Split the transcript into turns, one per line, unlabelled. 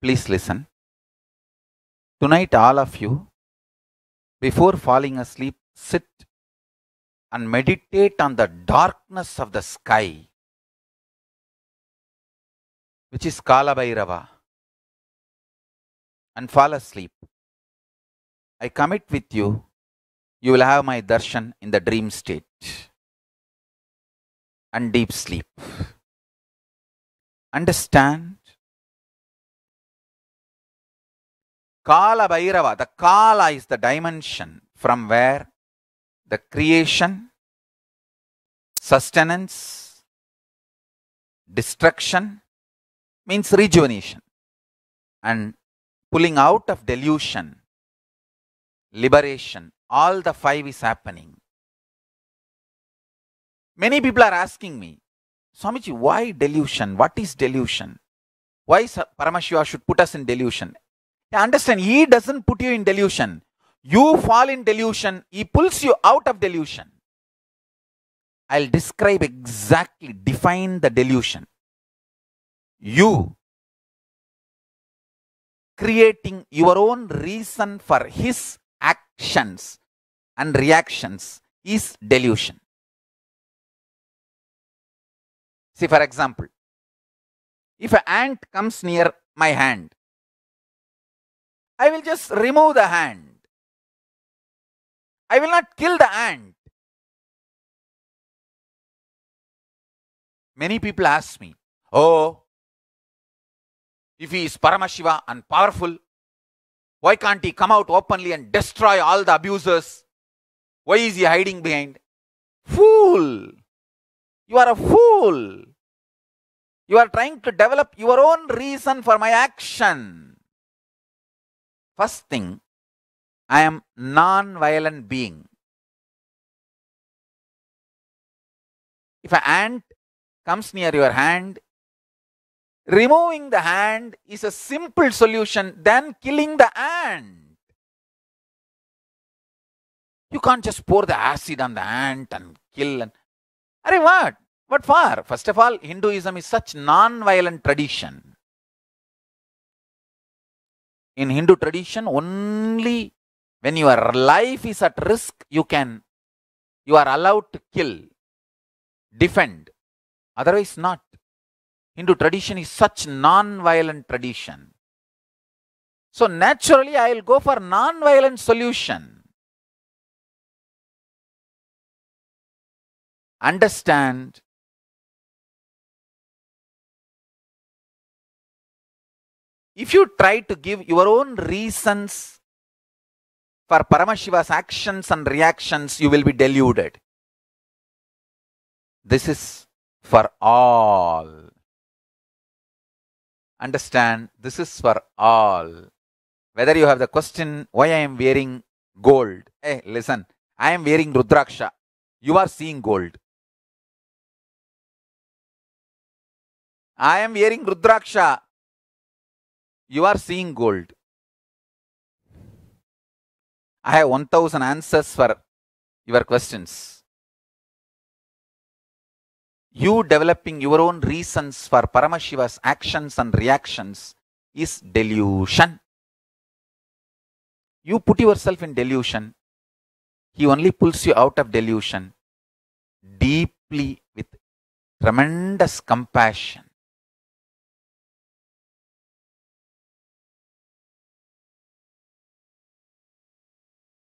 Please listen. Tonight, all of you, before falling asleep,
sit and meditate on the darkness of the sky,
which is Kalabhairava, and fall asleep. I commit with you, you will have my darshan in the dream state and deep sleep. Understand Kala Bhairava, the Kala is the dimension from where the creation, sustenance, destruction means rejuvenation and
pulling out of delusion, liberation, all the five is happening. Many people are asking me, Swamiji, why delusion? What is delusion? Why Paramashiva should put us in delusion? Understand, he doesn't put you in delusion. You fall in delusion, he
pulls you out of delusion. I'll describe exactly, define the delusion. You
creating your own reason for his actions and
reactions is delusion. See, for example, if an ant comes near my hand, I will just remove the hand. I will not kill the ant. Many people ask me, oh, if he is Paramashiva and
powerful, why can't he come out openly and destroy all the abusers? Why is he hiding behind? Fool! You are a fool! You are trying to develop your own reason for my action.
First thing, I am non-violent being. If an ant comes near your hand, removing the hand is a simple solution
than killing the ant. You can't just pour the acid on the ant and kill and. Arey, what? What for? First of all, Hinduism is such non violent tradition. In Hindu tradition, only when your life is at risk, you can, you are allowed to kill, defend. Otherwise, not. Hindu tradition is such non-violent tradition.
So naturally, I will go for non-violent solution. Understand If you try to give your own reasons for Paramashiva's actions and
reactions, you will be deluded. This is for all. Understand, this is for all. Whether you have the question, why I am wearing gold? Hey, eh, listen,
I am wearing Rudraksha. You are seeing gold. I am wearing Rudraksha you are seeing gold. I have 1000 answers for your questions. You developing
your own reasons for Paramashiva's actions and reactions is delusion. You put yourself in delusion. He
only pulls you out of delusion deeply with tremendous compassion.